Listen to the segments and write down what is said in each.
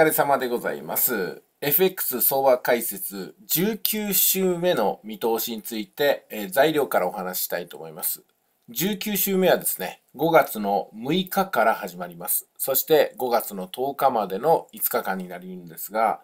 疲れ様でございます。FX 相場解説19週目の見通しについて、えー、材料からお話したいと思います。19週目はですね、5月の6日から始まります。そして5月の10日までの5日間になるんですが、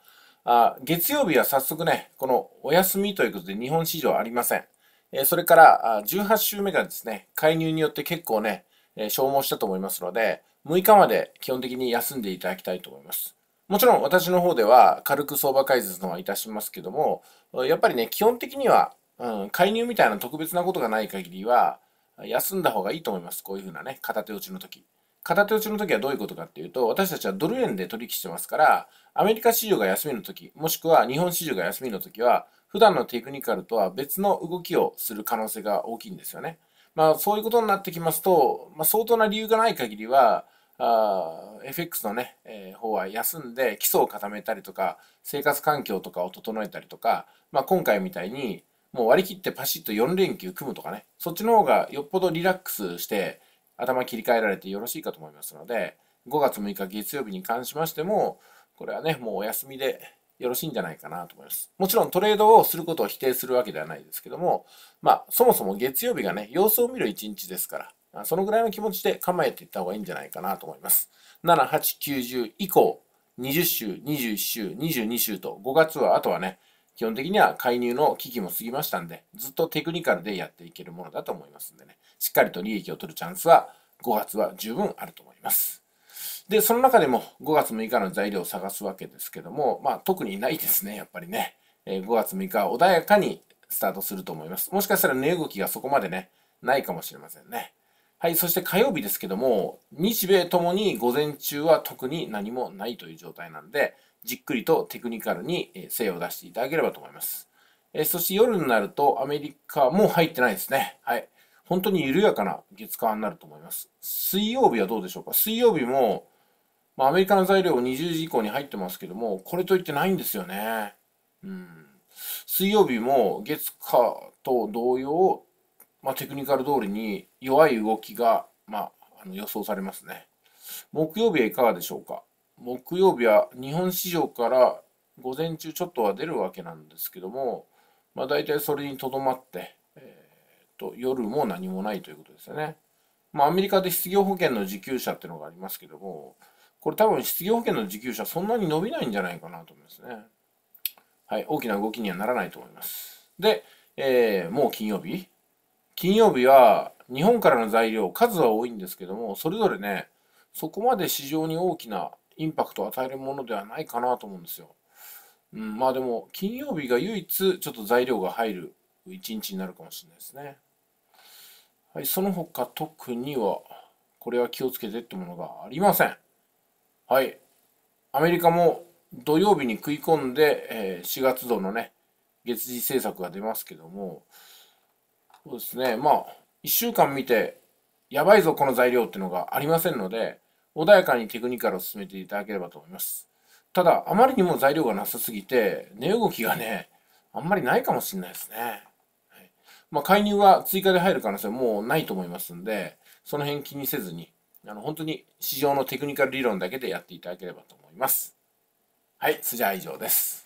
あ月曜日は早速ね、このお休みということで日本市場ありません。えー、それからあ18週目がですね、介入によって結構ね、えー、消耗したと思いますので、6日まで基本的に休んでいただきたいと思います。もちろん私の方では軽く相場解説のはいたしますけども、やっぱりね、基本的には、うん、介入みたいな特別なことがない限りは、休んだ方がいいと思います。こういうふうなね、片手落ちの時。片手落ちの時はどういうことかっていうと、私たちはドル円で取引してますから、アメリカ市場が休みの時、もしくは日本市場が休みの時は、普段のテクニカルとは別の動きをする可能性が大きいんですよね。まあそういうことになってきますと、まあ、相当な理由がない限りは、あ FX のね、えー、方は休んで基礎を固めたりとか生活環境とかを整えたりとか、まあ、今回みたいにもう割り切ってパシッと4連休組むとかねそっちの方がよっぽどリラックスして頭切り替えられてよろしいかと思いますので5月6日月曜日に関しましてもこれはねもうお休みでよろしいんじゃないかなと思います。もちろんトレードをすることを否定するわけではないですけども、まあそもそも月曜日がね、様子を見る一日ですから、そのぐらいの気持ちで構えていった方がいいんじゃないかなと思います。7、8、90以降、20週、21週、22週と、5月はあとはね、基本的には介入の危機も過ぎましたんで、ずっとテクニカルでやっていけるものだと思いますんでね、しっかりと利益を取るチャンスは5月は十分あると思います。で、その中でも5月6日の材料を探すわけですけども、まあ特にないですね、やっぱりね。え5月6日は穏やかにスタートすると思います。もしかしたら値動きがそこまでね、ないかもしれませんね。はい、そして火曜日ですけども、日米ともに午前中は特に何もないという状態なんで、じっくりとテクニカルに精を出していただければと思います。えそして夜になるとアメリカも入ってないですね。はい。本当に緩やかな月間になると思います。水曜日はどうでしょうか水曜日も、まあ、アメリカの材料20時以降に入ってますけども、これといってないんですよね。うん。水曜日も月火と同様、まあ、テクニカル通りに弱い動きが、まあ、あの予想されますね。木曜日はいかがでしょうか。木曜日は日本市場から午前中ちょっとは出るわけなんですけども、まあ、大体それにとどまって、えーと、夜も何もないということですよね。まあ、アメリカで失業保険の受給者っていうのがありますけども、これ多分失業保険の受給者そんなに伸びないんじゃないかなと思いますね。はい、大きな動きにはならないと思います。で、えー、もう金曜日、金曜日は日本からの材料、数は多いんですけども、それぞれね、そこまで市場に大きなインパクトを与えるものではないかなと思うんですよ。うん、まあでも、金曜日が唯一ちょっと材料が入る一日になるかもしれないですね。はい、その他特には、これは気をつけてってものがありません。はい。アメリカも土曜日に食い込んで、え4月度のね、月次政策が出ますけども、そうですね。まあ、1週間見て、やばいぞ、この材料っていうのがありませんので、穏やかにテクニカルを進めていただければと思います。ただ、あまりにも材料がなさすぎて、値動きがね、あんまりないかもしれないですね。はい、まあ、介入は追加で入る可能性はもうないと思いますんで、その辺気にせずに、あの本当に市場のテクニカル理論だけでやっていただければと思います。はい、それじゃあ以上です。